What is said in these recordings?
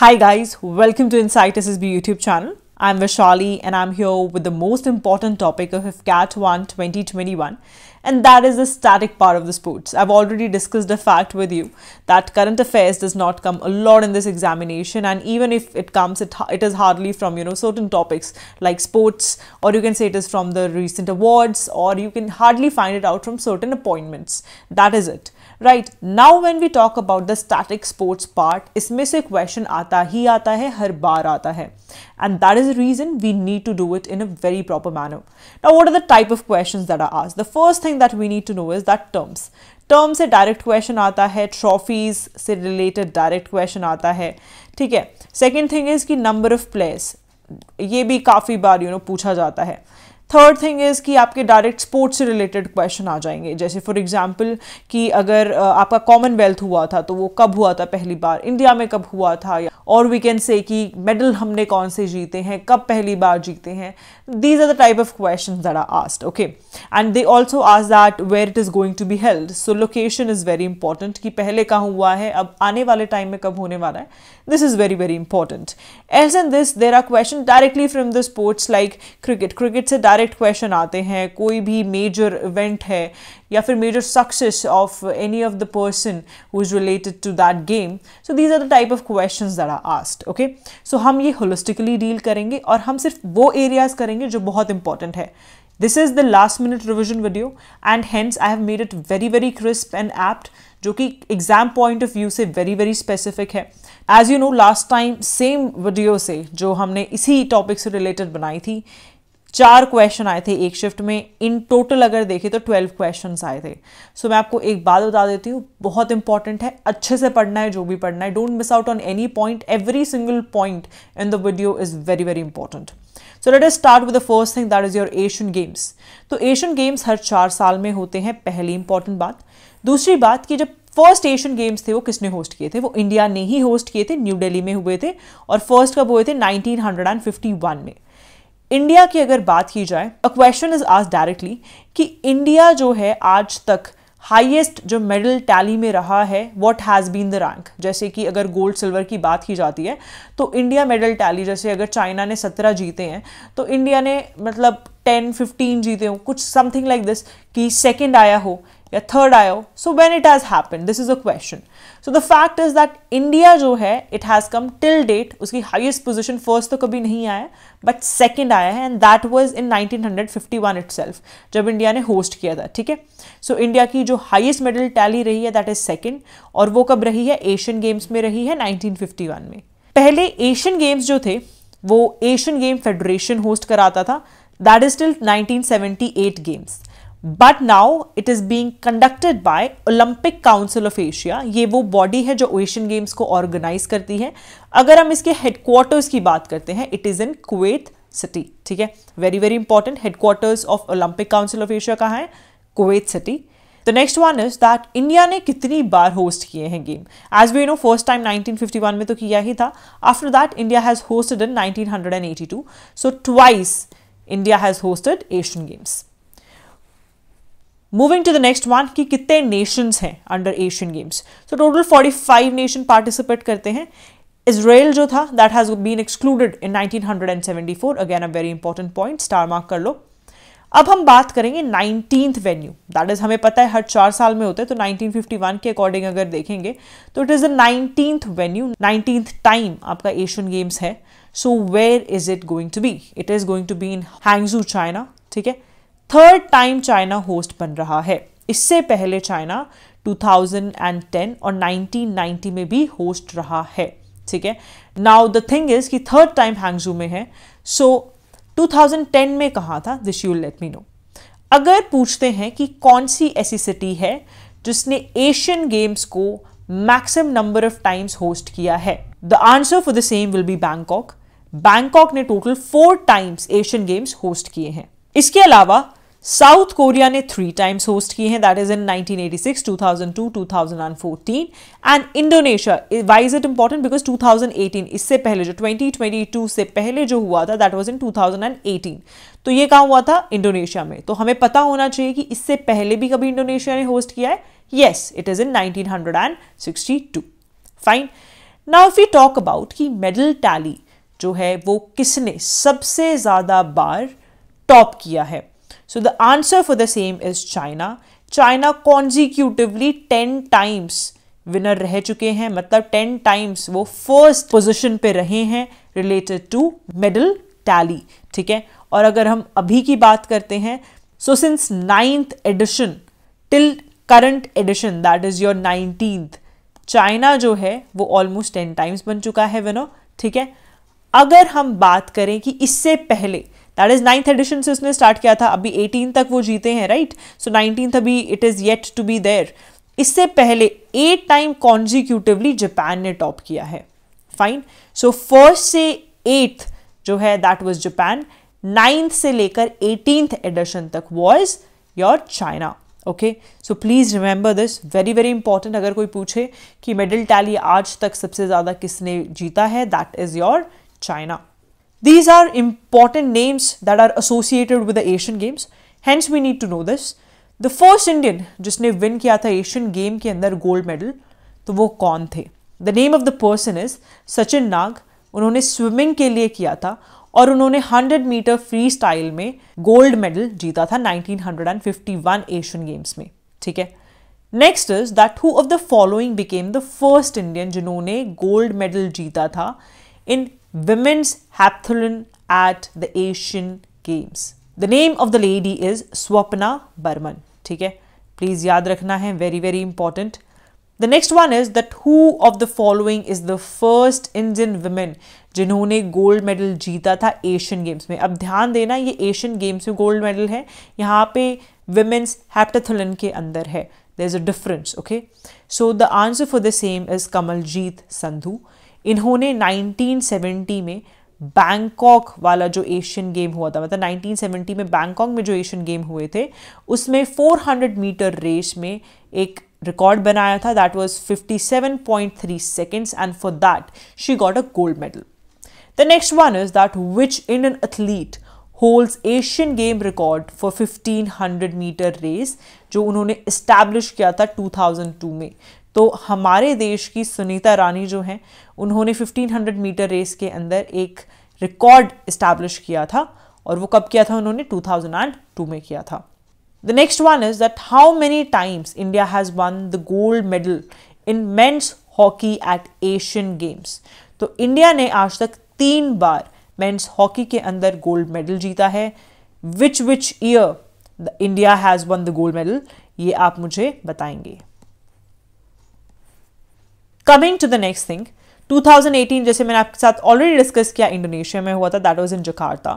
Hi guys, welcome to Insight SSB YouTube channel. I'm Vishali and I'm here with the most important topic of FCAT 1 2021 and that is the static part of the sports. I've already discussed the fact with you that current affairs does not come a lot in this examination and even if it comes it, it is hardly from you know certain topics like sports or you can say it is from the recent awards or you can hardly find it out from certain appointments. That is it. Right now when we talk about the static sports part इसमें से question आता ही आता है हर बार आता है and that is reason we need to do it in a very proper manner now what are the type of question that are आज the first thing that we need to know is that terms term से direct question आता है trophies से related direct question आता है ठीक है second thing is कि नंबर ऑफ प्लेयर्स ये भी काफ़ी बार यू you नो know, पूछा जाता है थर्ड थिंग इज़ कि आपके डायरेक्ट स्पोर्ट्स से रिलेटेड क्वेश्चन आ जाएंगे जैसे फॉर एग्जांपल कि अगर आपका कॉमनवेल्थ हुआ था तो वो कब हुआ था पहली बार इंडिया में कब हुआ था और वी कैन से कि मेडल हमने कौन से जीते हैं कब पहली बार जीते हैं these are the type of question that are asked okay and they also आज that where it is going to be held so location is very important कि पहले कहाँ हुआ है अब आने वाले टाइम में कब होने वाला है this is very very important as an this there are question directly from the sports like cricket cricket से डायरेक्ट डायरेक्ट क्वेश्चन आते हैं कोई भी मेजर इवेंट है या फिर major success of any of the person who is related to that game so these are the type of question that are asked okay so हम ये होलिस्टिकली डील करेंगे और हम सिर्फ वो एरियाज करेंगे जो बहुत इंपॉर्टेंट है this is the last minute revision video and hence I have made it very very crisp and apt जो कि एग्जाम पॉइंट ऑफ व्यू से वेरी वेरी स्पेसिफिक है as you know last time same video से जो हमने इसी topic से related बनाई थी चार क्वेश्चन आए थे एक शिफ्ट में इन टोटल अगर देखें तो ट्वेल्व क्वेश्चन आए थे सो so, मैं आपको एक बात बता देती हूँ बहुत इंपॉर्टेंट है अच्छे से पढ़ना है जो भी पढ़ना है don't miss out on any point every single point in the video is very very important so let start with the first thing that is your Asian games तो एशियन गेम्स हर चार साल में होते हैं पहली इंपॉर्टेंट बात दूसरी बात कि जब फर्स्ट एशियन गेम्स थे वो किसने होस्ट किए थे वो इंडिया ने ही होस्ट किए थे न्यू दिल्ली में हुए थे और फर्स्ट कब हुए थे 1951 में इंडिया की अगर बात की जाए अ क्वेश्चन इज आज डायरेक्टली कि इंडिया जो है आज तक हाईएस्ट जो मेडल टैली में रहा है what has been the rank जैसे कि अगर गोल्ड सिल्वर की बात की जाती है तो इंडिया मेडल टैली जैसे अगर चाइना ने सत्रह जीते हैं तो इंडिया ने मतलब टेन फिफ्टीन जीते हों कुछ समथिंग लाइक दिस कि सेकेंड आया हो या थर्ड आयो so when it has happen this is a question so the fact is that India जो है it has come till date उसकी हाइएस्ट पोजिशन फर्स्ट तो कभी नहीं आया बट सेकेंड आया है and that was in nineteen hundred itself जब इंडिया ने होस्ट किया था ठीक है सो इंडिया की जो हाइएस्ट मेडल टैली रही है दैट इज सेकेंड और वो कब रही है एशियन गेम्स में रही है वन में पहले एशियन गेम्स जो थे वो एशियन गेम फेडरेशन होस्ट कराता था that is till 1978 games but now it is being conducted by Olympic council of Asia ये वो बॉडी है जो एशियन गेम्स को ऑर्गेनाइज करती है अगर हम इसके हेडक्वार्टर्स की बात करते हैं it is in Kuwait city ठीक है very very important headquarters of Olympic council of Asia कहाँ है Kuwait city the next one is that India ने कितनी बार होस्ट किए हैं game as we know first time 1951 में तो किया ही था after that India has hosted in 1982 so twice India has hosted Asian games moving to the next one कि कितने नेशंस हैं under Asian games so total 45 nation participate करते हैं इसराइल जो था that has been excluded in 1974 again a very important point star mark कर लो अब हम बात करेंगे नाइनटीन्थ वेन्यू दैट इज़ हमें पता है हर चार साल में होते हैं तो 1951 के अकॉर्डिंग अगर देखेंगे तो it is the nineteen venue nineteenth time आपका एशियन गेम्स है so where is it going to be it is going to be in Hangzhou China ठीक है थर्ड टाइम चाइना होस्ट बन रहा है इससे पहले चाइना 2010 और 1990 में भी होस्ट रहा है ठीक है नाउ द थिंग इज कि थर्ड टाइम हैंगजू में है सो so, 2010 में कहा था this you let me know अगर पूछते हैं कि कौन सी ऐसी सिटी है जिसने एशियन गेम्स को maximum number of times host किया है the answer for the same will be Bangkok Bangkok ने total four times Asian games host किए हैं इसके अलावा साउथ कोरिया ने थ्री टाइम्स होस्ट किए हैं that is in 1986, 2002, 2014 and Indonesia why is it important because 2018 इससे पहले जो 2022 से पहले जो हुआ था दैट वाज इन 2018 तो ये कहाँ हुआ था इंडोनेशिया में तो हमें पता होना चाहिए कि इससे पहले भी कभी इंडोनेशिया ने होस्ट किया है yes it is in nineteen fine now if you talk about कि मेडल टैली जो है वो किसने सबसे ज़्यादा बार टॉप किया है So the answer for the same is China. China consecutively 10 times winner रह चुके हैं मतलब टेन टाइम्स वो फर्स्ट पोजिशन पे रहे हैं रिलेटेड टू मेडल टैली ठीक है और अगर हम अभी की बात करते हैं so since ninth edition till current edition that is your nineteenth China जो है वो ऑलमोस्ट टेन टाइम्स बन चुका है विनो ठीक है अगर हम बात करें कि इससे पहले दैट इज नाइन्थ एडिशन से उसने स्टार्ट किया था अभी एटीन तक वो जीते हैं राइट सो नाइनटीन्थ अभी it is yet to be there इससे पहले एट टाइम कॉन्जिक्यूटिवली जापान ने टॉप किया है फाइन सो फर्स्ट से एट्थ जो है दैट वॉज जापान नाइन्थ से लेकर एटीनथ एडिशन तक was your China okay so please remember this very very important अगर कोई पूछे कि मेडल टैली आज तक सबसे ज़्यादा किसने जीता है that is your China These are important names that are associated with the Asian Games. Hence, we need to know this. The first Indian जिसने win किया था Asian Game के अंदर gold medal, तो वो कौन थे The name of the person is Sachin Nag. उन्होंने swimming के लिए किया था और उन्होंने 100 मीटर फ्री स्टाइल में गोल्ड मेडल जीता था 1951 एशियन गेम्स में ठीक है next is that who of the following became the first Indian जिन्होंने गोल्ड मेडल जीता था इन women's heptathlon at the Asian Games. The name of the lady is Swapna Barman. ठीक है प्लीज याद रखना है very very important the next one is that who of the following is the first Indian women जिन्होंने gold medal जीता था Asian Games में अब ध्यान देना ये एशियन गेम्स में गोल्ड मेडल है यहाँ पे women's heptathlon के अंदर है there's a difference okay so the answer for the same is kamaljeet sandhu इन्होंने 1970 में बैंकॉक वाला जो एशियन गेम हुआ था मतलब 1970 में बैंकॉक में जो एशियन गेम हुए थे उसमें 400 मीटर रेस में एक रिकॉर्ड बनाया था that was 57.3 seconds and for that she got a gold medal the next one is that which Indian athlete holds Asian game record for 1500 metre race जो उन्होंने establish किया था 2002 में तो हमारे देश की सुनीता रानी जो हैं उन्होंने 1500 मीटर रेस के अंदर एक रिकॉर्ड इस्टेब्लिश किया था और वो कब किया था उन्होंने 2002 में किया था the next one is that how many times India has won the gold medal in men's hockey at Asian games तो इंडिया ने आज तक तीन बार मेन्स हॉकी के अंदर गोल्ड मेडल जीता है which which year India has won the gold medal ये आप मुझे बताएंगे coming to the next thing 2018 जैसे मैंने आपके साथ ऑलरेडी डिस्कस किया इंडोनेशिया में हुआ था that was in Jakarta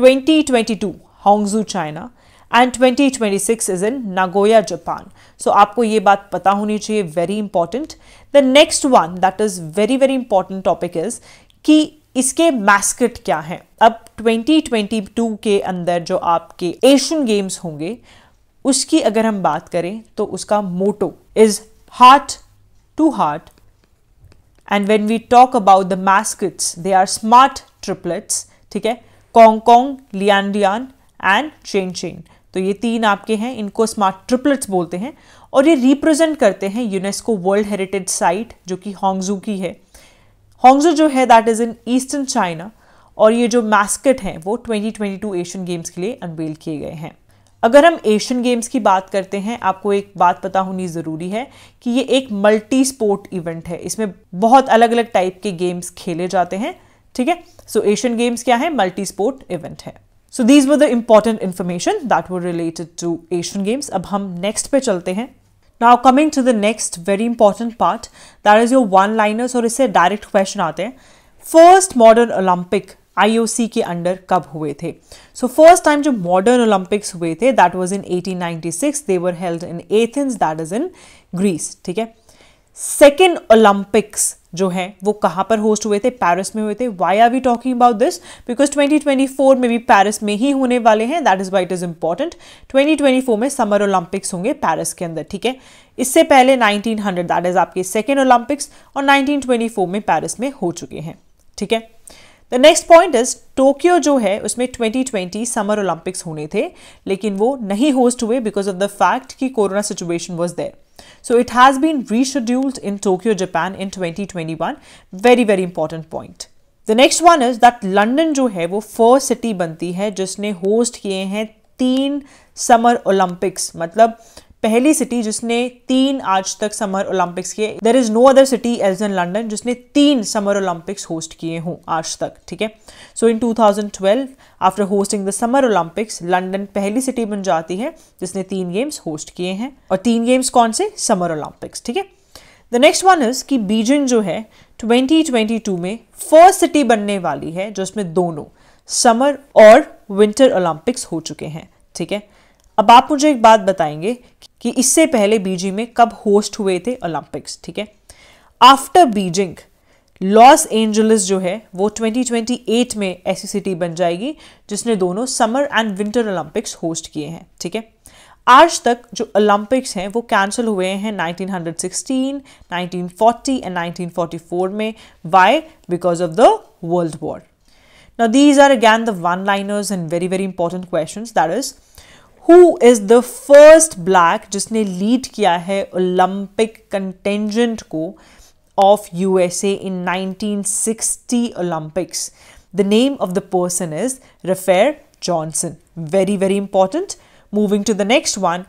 2022 Hangzhou China and 2026 is in Nagoya Japan so आपको ये बात पता होनी चाहिए very important the next one that is very very important topic is कि इसके मैस्कट क्या हैं अब 2022 के अंदर जो आपके एशियन गेम्स होंगे उसकी अगर हम बात करें तो उसका motto is heart to heart and when we talk about the mascots they are smart triplets ठीक है Congcong Lianlian and Chenchen तो ये तीन आपके हैं इनको स्मार्ट ट्रिपलेट्स बोलते हैं और ये रिप्रेजेंट करते हैं यूनेस्को वर्ल्ड हेरिटेज साइट जो कि होंगजू की है होंगजू जो है that is in eastern China और ये जो मैस्किट हैं वो 2022 एशियन गेम्स के लिए अनवेल किए गए हैं अगर हम एशियन गेम्स की बात करते हैं आपको एक बात पता होनी ज़रूरी है कि ये एक मल्टी स्पोर्ट इवेंट है इसमें बहुत अलग अलग टाइप के गेम्स खेले जाते हैं ठीक है सो एशियन गेम्स क्या है मल्टी स्पोर्ट इवेंट है so these were the important information that were related to Asian Games अब हम नेक्स्ट पे चलते हैं now coming to the next very important part that is your one liners और इससे डायरेक्ट क्वेश्चन आते हैं फर्स्ट मॉडर्न ओलंपिक आईओसी के अंडर कब हुए थे सो फर्स्ट टाइम जो मॉडर्न ओलंपिक्स हुए थे that was in 1896 they were held in Athens that is in Greece ठीक है सेकेंड ओलंपिक्स जो है वो कहाँ पर होस्ट हुए थे पेरिस में हुए थे why are we talking about this because 2024 में भी पेरिस में ही होने वाले हैं that is why it is important 2024 में समर ओलंपिक्स होंगे पेरिस के अंदर ठीक है इससे पहले 1900 दैट इज आपके सेकेंड ओलंपिक्स और 1924 में पेरिस में हो चुके हैं ठीक है the next point is Tokyo जो है उसमें 2020 समर ओलंपिक्स होने थे लेकिन वो नहीं होस्ट हुए बिकॉज ऑफ द फैक्ट कि corona situation was there so it has been rescheduled in Tokyo Japan in 2021 very very important point the next one is that London जो है वो फर्स्ट सिटी बनती है जिसने होस्ट किए हैं तीन समर ओलंपिक्स मतलब पहली सिटी जिसने तीन आज तक समर ओलंपिक्स किए there is no other city as in London जिसने तीन समर ओलंपिक्स होस्ट किए हों आज तक ठीक है so in 2012 after hosting the summer Olympics London पहली सिटी बन जाती है जिसने तीन गेम्स होस्ट किए हैं और तीन गेम्स कौन से समर ओलंपिक्स ठीक है द नेक्स्ट वन इज कि बीजिंग जो है 2022 में फर्स्ट सिटी बनने वाली है जिसमें दोनों समर और विंटर ओलंपिक्स हो चुके हैं ठीक है अब आप मुझे एक बात बताएंगे कि इससे पहले बीजिंग में कब होस्ट हुए थे ओलंपिक्स ठीक है आफ्टर बीजिंग लॉस एंजलिस जो है वो 2028 में ऐसी सिटी बन जाएगी जिसने दोनों summer and winter Olympics host किए हैं ठीक है आज तक जो ओलंपिक्स हैं वो कैंसिल हुए हैं 1916, 1940 एंड 1944 में why because of the world war now these are again the one liners and very very important questions. That is who is the first black जिसने लीड किया है ओलंपिक कंटेंजेंट को of U S A in nineteen sixty Olympics the name of the person is Rafer Johnson very very important moving to the next one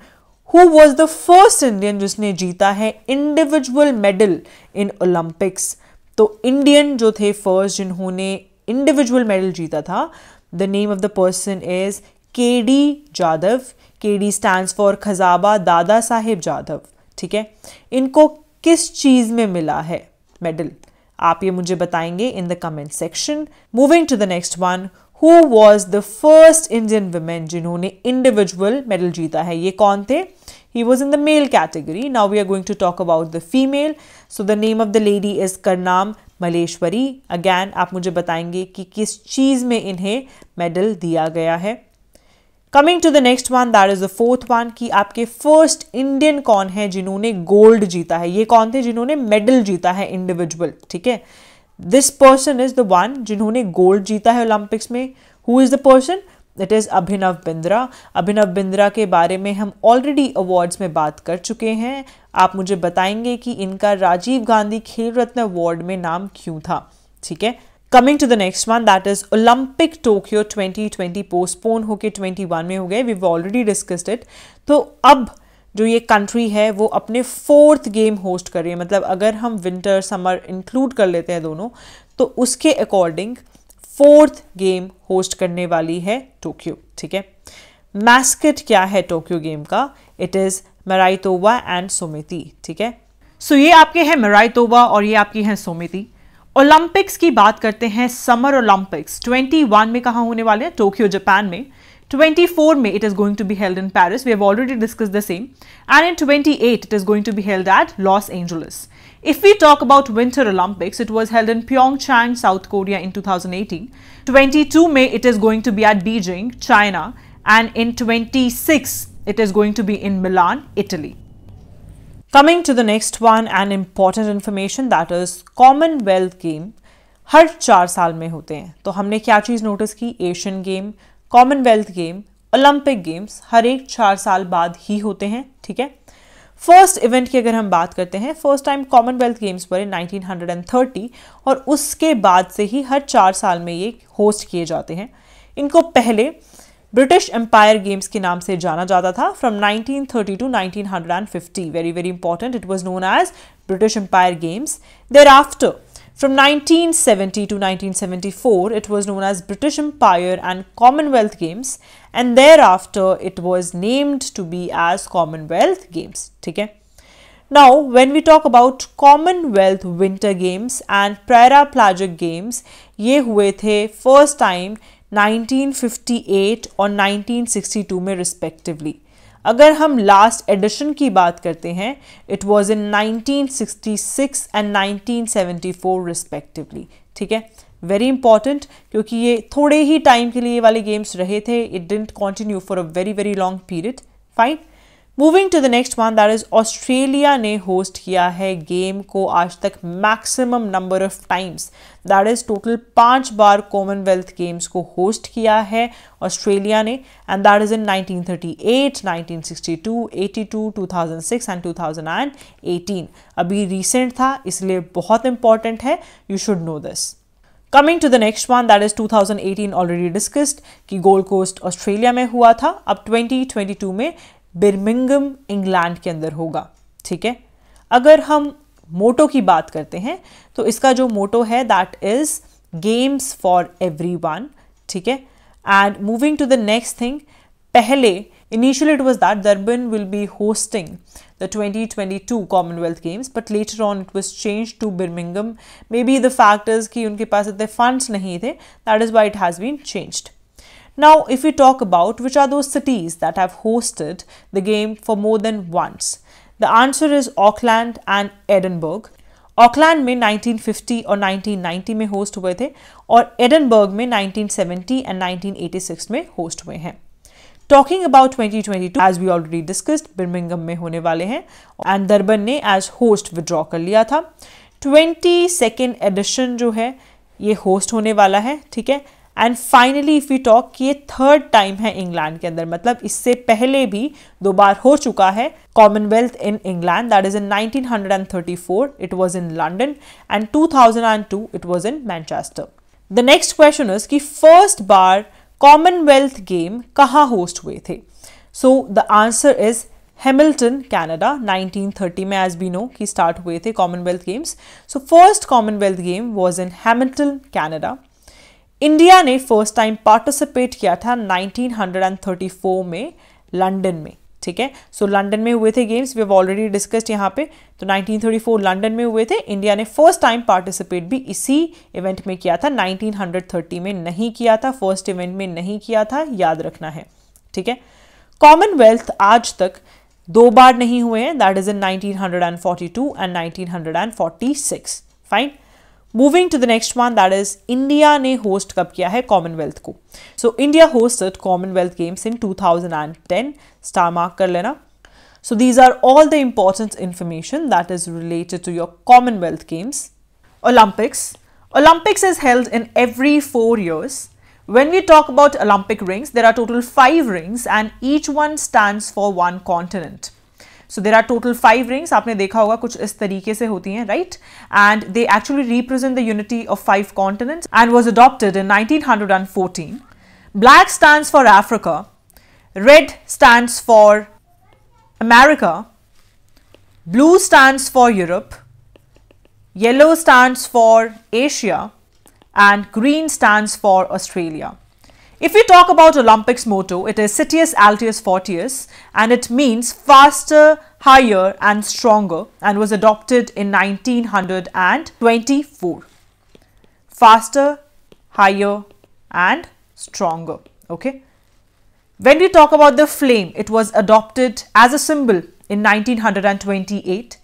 who was the first Indian जिसने जीता है individual medal in Olympics तो Indian जो थे first जिन्होंने individual medal जीता था the name of the person is K D Jadhav K D stand for खजाबा दादा साहेब जाधव ठीक है इनको किस चीज में मिला है मेडल आप ये मुझे बताएंगे in the comment section moving to the next one who was the first Indian women जिन्होंने इंडिविजुअल मेडल जीता है ये कौन थे he was in the male category now we are going to talk about the female so the name of the lady is Karnam Malleswari again आप मुझे बताएंगे कि किस चीज में इन्हें मेडल दिया गया है coming to the next one that is the fourth one कि आपके फर्स्ट इंडियन कौन है जिन्होंने गोल्ड जीता है ये कौन थे जिन्होंने मेडल जीता है इंडिविजुअल ठीक है this person is the one जिन्होंने गोल्ड जीता है ओलंपिक्स में who is the person it is Abhinav Bindra Abhinav Bindra के बारे में हम ऑलरेडी अवार्ड्स में बात कर चुके हैं आप मुझे बताएंगे कि इनका राजीव गांधी खेल रत्न अवार्ड में नाम क्यों था ठीक है coming to the next one that is Olympic Tokyo 2020 postpone होके 21 में हो गए वी ऑलरेडी डिस्कस्ड इट तो अब जो ये कंट्री है वो अपने फोर्थ गेम होस्ट कर रही है मतलब अगर हम विंटर समर इंक्लूड कर लेते हैं दोनों तो उसके अकॉर्डिंग फोर्थ गेम होस्ट करने वाली है टोक्यो ठीक है मैस्कट क्या है टोक्यो गेम का it is Miraitowa and Someity ठीक है सो so ये आपके हैं मराइतोवा और ये आपकी हैं सोमिति ओलंपिक्स की बात करते हैं समर ओलंपिक्स 21 में कहा होने वाले हैं टोक्यो जापान में 24 में it is going to be held in Paris we have already discussed the same and in 28 it is going to be held at Los Angeles if we talk about winter Olympics it was held in Pyeongchang South Korea in 2018 22 में it is going to be at Beijing China and in 26 it is going to be in Milan Italy coming to the next one and important information that is Commonwealth game हर चार साल में होते हैं तो हमने क्या चीज़ नोटिस की Asian game Commonwealth game Olympic games हर एक चार साल बाद ही होते हैं ठीक है फर्स्ट इवेंट की अगर हम बात करते हैं first time Commonwealth Games and thirty और उसके बाद से ही हर चार साल में ये होस्ट किए जाते हैं इनको पहले ब्रिटिश एम्पायर गेम्स के नाम से जाना जाता था from 1930 to nineteen hundred and fifty very very important it was known as British Empire Games thereafter from 1970 to 1974 it was known as British Empire and Commonwealth Games and thereafter it was named to be as Commonwealth Games ठीक है now when we talk about Commonwealth Winter Games and Prairie प्लाजिक games ये हुए थे first time 1958 और 1962 में respectively अगर हम लास्ट एडिशन की बात करते हैं it was in 1966 and 1974 respectively ठीक है वेरी इंपॉर्टेंट क्योंकि ये थोड़े ही टाइम के लिए वाले गेम्स रहे थे it didn't continue for a very very long period fine moving to the next one that is Australia ने होस्ट किया है गेम को आज तक maximum number of times that is total पांच बार कॉमनवेल्थ गेम्स को होस्ट किया है ऑस्ट्रेलिया ने and that is in 1938, 1962, 82, 2006 and 2018 अभी रिसेंट था इसलिए बहुत इंपॉर्टेंट है you should know this coming to the next one that is 2018 already discussed कि गोल्ड कोस्ट ऑस्ट्रेलिया में हुआ था अब 2022 में बिर्मिंगम इंग्लैंड के अंदर होगा ठीक है अगर हम मोटो की बात करते हैं तो इसका जो मोटो है that is games for everyone ठीक है and moving to the next thing पहले initially it was that durban will be hosting the 2022 commonwealth games but later on it was changed to birmingham maybe the fact is ki unke paas itne funds nahi the that is why it has been changed Now, if we talk about which are those cities that have hosted the game for more than once, the answer is Auckland and Edinburgh. Auckland may 1950 or 1990 may host and Edinburgh may 1970 and 1986 may host Talking about 2022, as we already discussed, Birmingham may hone wale hai, and Durban ne as host withdraw kar liya tha. 22nd edition jo hai, ye host hone wala hai, and finally if you talk कि ये third time है England के अंदर मतलब इससे पहले भी दो बार हो चुका है Commonwealth in England that is in 1934 it was in London and 2002 it was in Manchester the next question is कि फर्स्ट बार कॉमनवेल्थ गेम कहाँ होस्ट हुए थे so the answer is Hamilton Canada 1930 में एज बी नो की start हुए थे Commonwealth Games so first Commonwealth game was in Hamilton Canada India ने फर्स्ट टाइम पार्टिसिपेट किया था 1934 में लंदन में ठीक है सो लंदन में हुए थे games we have already discussed यहाँ पे तो 1934 लंदन में हुए थे इंडिया ने फर्स्ट टाइम पार्टिसिपेट भी इसी इवेंट में किया था 1930 में नहीं किया था फर्स्ट इवेंट में नहीं किया था याद रखना है ठीक है कॉमनवेल्थ आज तक दो बार नहीं हुए हैं that is in 1942 and 1946 fine Moving to the next one, that is, India. ने होस्ट कब किया hai Commonwealth को So India hosted Commonwealth Games in 2010 star mark कर लेना So these are all the important information that is related to your Commonwealth Games. Olympics. Olympics is held in every four years. When we talk about Olympic rings, there are total five rings and each one stands for one continent. So there are total five rings आपने देखा होगा कुछ इस तरीके से होती हैं right and they actually represent the unity of five continents and was adopted in nineteen hundred and fourteen black stand for Africa red stand for America blue stand for Europe yellow stand for Asia and green stand for Australia If we talk about Olympics motto, it is "Citius, Altius Fortius and it means faster, higher and stronger and was adopted in 1924. Faster, higher and stronger. Okay. When we talk about the flame, it was adopted as a symbol in 1928.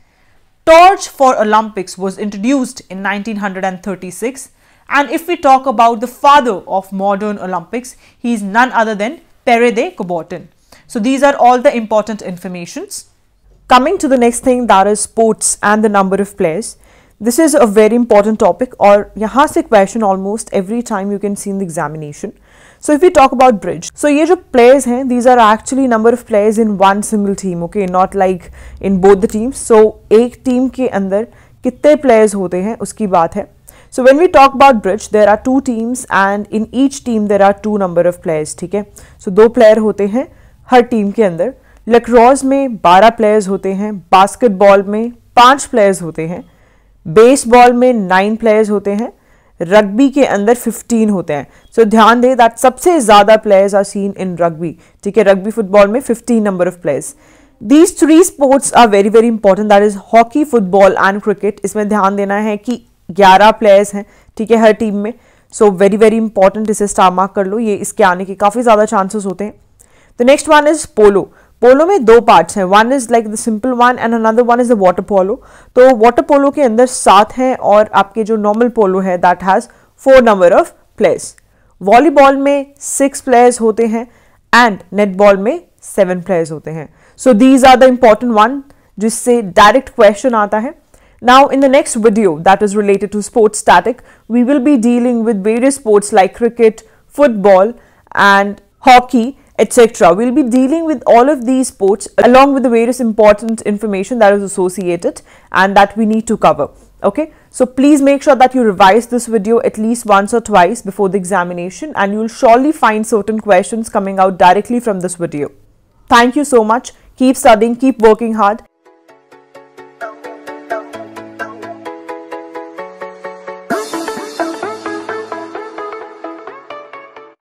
Torch for Olympics was introduced in 1936 and if we talk about the father of modern Olympics, he is none other than Pere de Coubertin. So these are all the important informations. Coming to the next thing that is sports and the number of players. This is a very important topic or यहाँ question almost every time you can see in the examination. So if we talk about bridge, so ये जो players these are actually number of players in one single team, okay, not like in both the teams. So एक team के अंदर players hote हैं उसकी बात so when we talk about bridge there are two teams and in each team there are two number of players ठीक है सो दो player होते हैं हर टीम के अंदर लक्रॉस में बारह प्लेयर्स होते हैं बास्केटबॉल में पाँच प्लेयर्स होते हैं बेसबॉल में नाइन प्लेयर्स होते हैं रग्बी के अंदर 15 होते हैं सो so, ध्यान दें दैट सबसे ज़्यादा players are seen in rugby ठीक है रग्बी फुटबॉल में 15 number of players these three sports are very very important that is hockey football and cricket इसमें ध्यान देना है कि ग्यारह प्लेयर्स हैं ठीक है हर टीम में सो वेरी वेरी इंपॉर्टेंट इसे स्टार मार्क कर लो ये इसके आने के काफ़ी ज़्यादा चांसेस होते हैं तो next one is polo polo में दो पार्ट्स हैं one is like the simple one and another one is the water polo तो वाटर पोलो के अंदर सात हैं और आपके जो नॉर्मल पोलो है that has four number of players volleyball में सिक्स प्लेयर्स होते हैं एंड नेटबॉल में सेवन प्लेयर्स होते हैं so these are the important one जिससे डायरेक्ट क्वेश्चन आता है Now in the next video that is related to sports static, we will be dealing with various sports like cricket, football and hockey etc. We'll be dealing with all of these sports along with the various important information that is associated and that we need to cover. Okay, so please make sure that you revise this video at least once or twice before the examination and you'll surely find certain questions coming out directly from this video. Thank you so much. Keep studying, keep working hard.